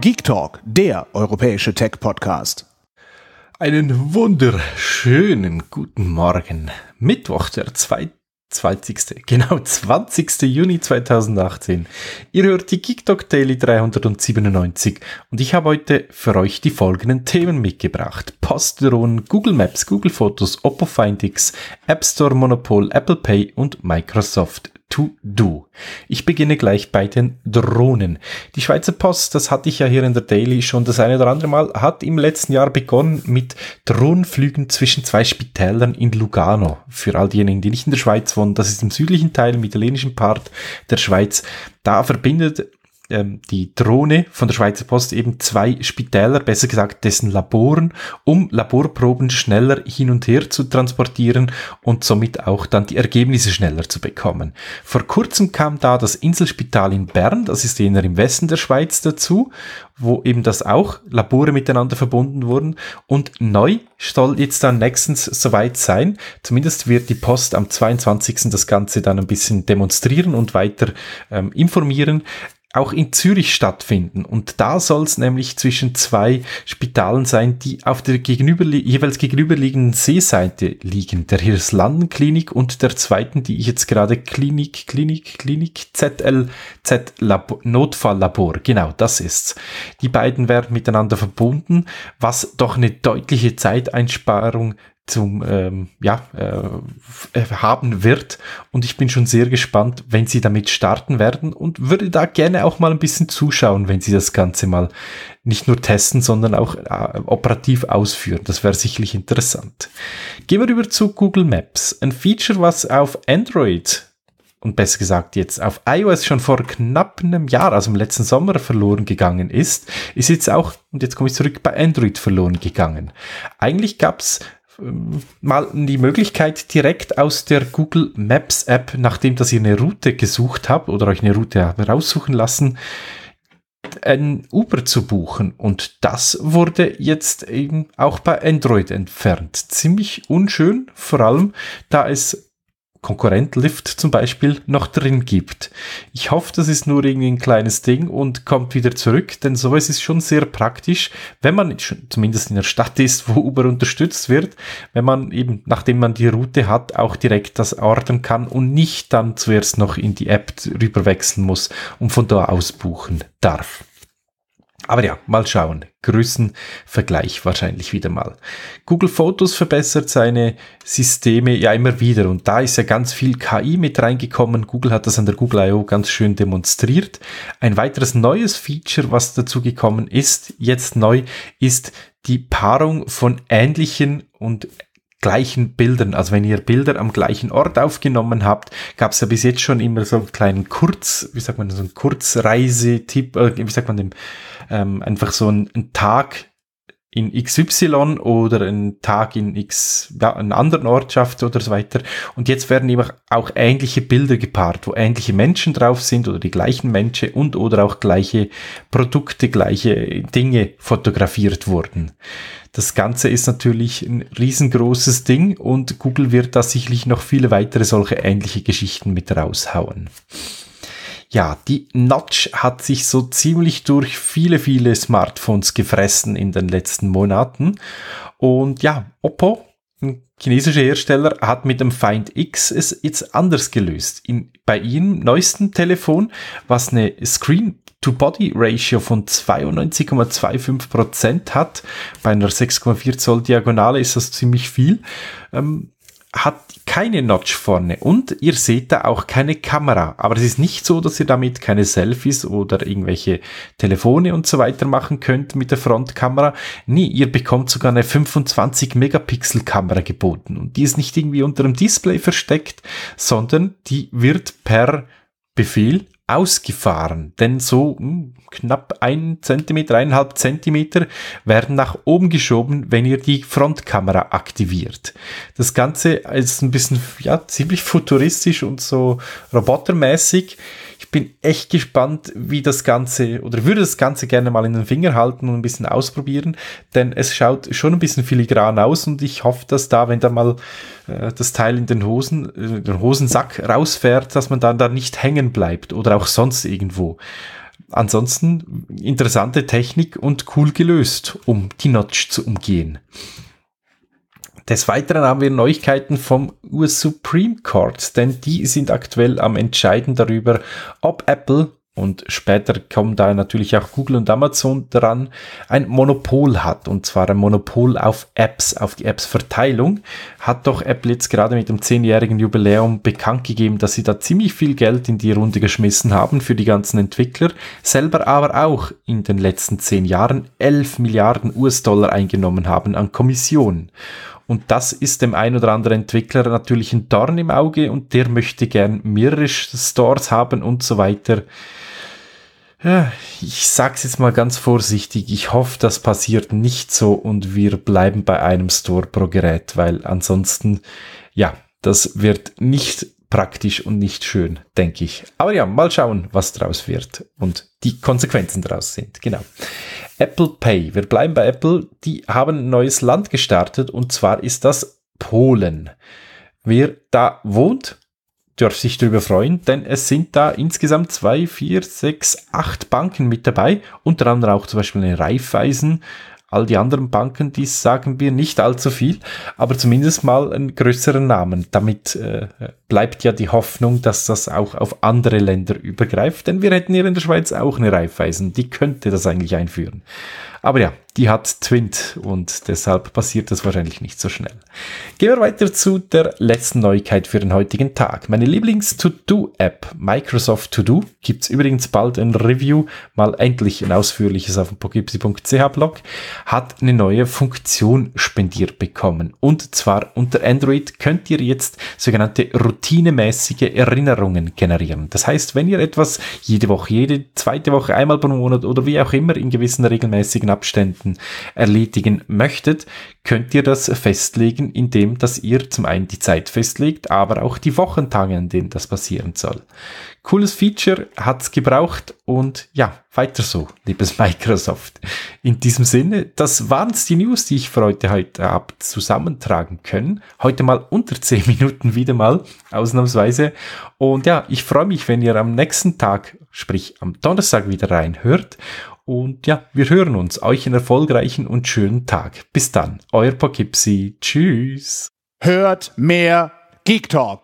Geek Talk, der europäische Tech-Podcast. Einen wunderschönen guten Morgen. Mittwoch, der 20. Genau, 20. Juni 2018. Ihr hört die Geek Talk Daily 397 und ich habe heute für euch die folgenden Themen mitgebracht. Postdrohnen, Google Maps, Google Fotos, Oppo Find X, App Store Monopol, Apple Pay und Microsoft to do. Ich beginne gleich bei den Drohnen. Die Schweizer Post, das hatte ich ja hier in der Daily schon das eine oder andere Mal, hat im letzten Jahr begonnen mit Drohnenflügen zwischen zwei Spitälern in Lugano. Für all diejenigen, die nicht in der Schweiz wohnen, das ist im südlichen Teil, im italienischen Part der Schweiz. Da verbindet ähm, die Drohne von der Schweizer Post eben zwei Spitäler, besser gesagt dessen Laboren, um Laborproben schneller hin und her zu transportieren und somit auch dann die Ergebnisse schneller zu bekommen. Vor kurzem kam da das Inselspital in Bern, das ist jener im Westen der Schweiz dazu, wo eben das auch Labore miteinander verbunden wurden und neu soll jetzt dann nächstens soweit sein. Zumindest wird die Post am 22. das Ganze dann ein bisschen demonstrieren und weiter ähm, informieren auch in Zürich stattfinden. Und da soll es nämlich zwischen zwei Spitalen sein, die auf der gegenüberli jeweils gegenüberliegenden Seeseite liegen. Der Hirslandenklinik und der zweiten, die ich jetzt gerade Klinik, Klinik, Klinik, ZLZ Notfalllabor, genau, das ist's. Die beiden werden miteinander verbunden, was doch eine deutliche Zeiteinsparung zum ähm, ja, äh, äh, haben wird. Und ich bin schon sehr gespannt, wenn sie damit starten werden und würde da gerne auch mal ein bisschen zuschauen, wenn sie das Ganze mal nicht nur testen, sondern auch äh, operativ ausführen. Das wäre sicherlich interessant. Gehen wir über zu Google Maps. Ein Feature, was auf Android und besser gesagt jetzt auf iOS schon vor knapp einem Jahr, also im letzten Sommer verloren gegangen ist, ist jetzt auch, und jetzt komme ich zurück, bei Android verloren gegangen. Eigentlich gab es ähm, mal die Möglichkeit, direkt aus der Google Maps App, nachdem dass ihr eine Route gesucht habt oder euch eine Route raussuchen lassen, ein Uber zu buchen. Und das wurde jetzt eben auch bei Android entfernt. Ziemlich unschön, vor allem da es Konkurrent Lift zum Beispiel noch drin gibt. Ich hoffe, das ist nur irgendwie ein kleines Ding und kommt wieder zurück, denn sowas ist schon sehr praktisch, wenn man zumindest in der Stadt ist, wo Uber unterstützt wird, wenn man eben, nachdem man die Route hat, auch direkt das ordern kann und nicht dann zuerst noch in die App rüberwechseln muss und von da aus buchen darf. Aber ja, mal schauen. Größenvergleich wahrscheinlich wieder mal. Google Fotos verbessert seine Systeme ja immer wieder und da ist ja ganz viel KI mit reingekommen. Google hat das an der Google I.O. ganz schön demonstriert. Ein weiteres neues Feature, was dazu gekommen ist, jetzt neu, ist die Paarung von ähnlichen und gleichen Bildern. Also wenn ihr Bilder am gleichen Ort aufgenommen habt, gab es ja bis jetzt schon immer so einen kleinen Kurz, wie sagt man, so einen Kurzreisetipp, äh, wie sagt man dem, ähm, einfach so einen, einen Tag, in XY oder einen Tag in X, ja, einer anderen Ortschaft oder so weiter. Und jetzt werden eben auch ähnliche Bilder gepaart, wo ähnliche Menschen drauf sind oder die gleichen Menschen und oder auch gleiche Produkte, gleiche Dinge fotografiert wurden. Das Ganze ist natürlich ein riesengroßes Ding und Google wird da sicherlich noch viele weitere solche ähnliche Geschichten mit raushauen ja, die Notch hat sich so ziemlich durch viele, viele Smartphones gefressen in den letzten Monaten. Und ja, Oppo, ein chinesischer Hersteller, hat mit dem Find X es jetzt anders gelöst. In, bei ihrem neuesten Telefon, was eine Screen To-Body-Ratio von 92,25% hat, bei einer 6,4 Zoll Diagonale ist das ziemlich viel, ähm, hat keine Notch vorne und ihr seht da auch keine Kamera. Aber es ist nicht so, dass ihr damit keine Selfies oder irgendwelche Telefone und so weiter machen könnt mit der Frontkamera. Nee, ihr bekommt sogar eine 25 Megapixel Kamera geboten und die ist nicht irgendwie unter dem Display versteckt, sondern die wird per Befehl ausgefahren, denn so hm, knapp ein Zentimeter, eineinhalb Zentimeter werden nach oben geschoben, wenn ihr die Frontkamera aktiviert. Das Ganze ist ein bisschen, ja, ziemlich futuristisch und so robotermäßig. Ich bin echt gespannt, wie das Ganze oder würde das Ganze gerne mal in den Finger halten und ein bisschen ausprobieren, denn es schaut schon ein bisschen filigran aus und ich hoffe, dass da, wenn da mal äh, das Teil in den Hosen, äh, den Hosensack rausfährt, dass man dann da nicht hängen bleibt oder auch sonst irgendwo. Ansonsten interessante Technik und cool gelöst, um die Notch zu umgehen. Des Weiteren haben wir Neuigkeiten vom US Supreme Court, denn die sind aktuell am Entscheiden darüber, ob Apple und später kommen da natürlich auch Google und Amazon dran, ein Monopol hat, und zwar ein Monopol auf Apps, auf die Apps-Verteilung, hat doch Apple jetzt gerade mit dem zehnjährigen Jubiläum bekannt gegeben, dass sie da ziemlich viel Geld in die Runde geschmissen haben für die ganzen Entwickler, selber aber auch in den letzten zehn Jahren 11 Milliarden US-Dollar eingenommen haben an Kommissionen. Und das ist dem ein oder anderen Entwickler natürlich ein Dorn im Auge und der möchte gern mehrere Stores haben und so weiter. Ja, ich sag's jetzt mal ganz vorsichtig. Ich hoffe, das passiert nicht so und wir bleiben bei einem Store pro Gerät, weil ansonsten, ja, das wird nicht praktisch und nicht schön, denke ich. Aber ja, mal schauen, was draus wird und die Konsequenzen draus sind. Genau. Apple Pay. Wir bleiben bei Apple. Die haben ein neues Land gestartet und zwar ist das Polen. Wer da wohnt, dürft sich darüber freuen, denn es sind da insgesamt zwei, vier, sechs, acht Banken mit dabei. Unter anderem auch zum Beispiel eine Raiffeisen, All die anderen Banken, die sagen wir nicht allzu viel, aber zumindest mal einen größeren Namen. Damit äh, bleibt ja die Hoffnung, dass das auch auf andere Länder übergreift, denn wir hätten hier in der Schweiz auch eine Reifeisen, die könnte das eigentlich einführen. Aber ja, die hat Twint und deshalb passiert das wahrscheinlich nicht so schnell. Gehen wir weiter zu der letzten Neuigkeit für den heutigen Tag. Meine Lieblings-To-Do-App, Microsoft To-Do, gibt's übrigens bald ein Review, mal endlich ein ausführliches auf dem pogipsi.ch-Blog, hat eine neue Funktion spendiert bekommen. Und zwar unter Android könnt ihr jetzt sogenannte routinemäßige Erinnerungen generieren. Das heißt, wenn ihr etwas jede Woche, jede zweite Woche, einmal pro Monat oder wie auch immer in gewissen regelmäßigen Abständen Diensten erledigen möchtet, könnt ihr das festlegen, indem dass ihr zum einen die Zeit festlegt, aber auch die Wochentage, an denen das passieren soll. Cooles Feature hat's gebraucht und ja, weiter so, liebes Microsoft. In diesem Sinne, das waren's die News, die ich für heute heute halt, äh, ab zusammentragen können. Heute mal unter 10 Minuten wieder mal, ausnahmsweise. Und ja, ich freue mich, wenn ihr am nächsten Tag, sprich am Donnerstag wieder reinhört und ja, wir hören uns. Euch einen erfolgreichen und schönen Tag. Bis dann, euer Poughkeepsie. Tschüss. Hört mehr Geek Talk.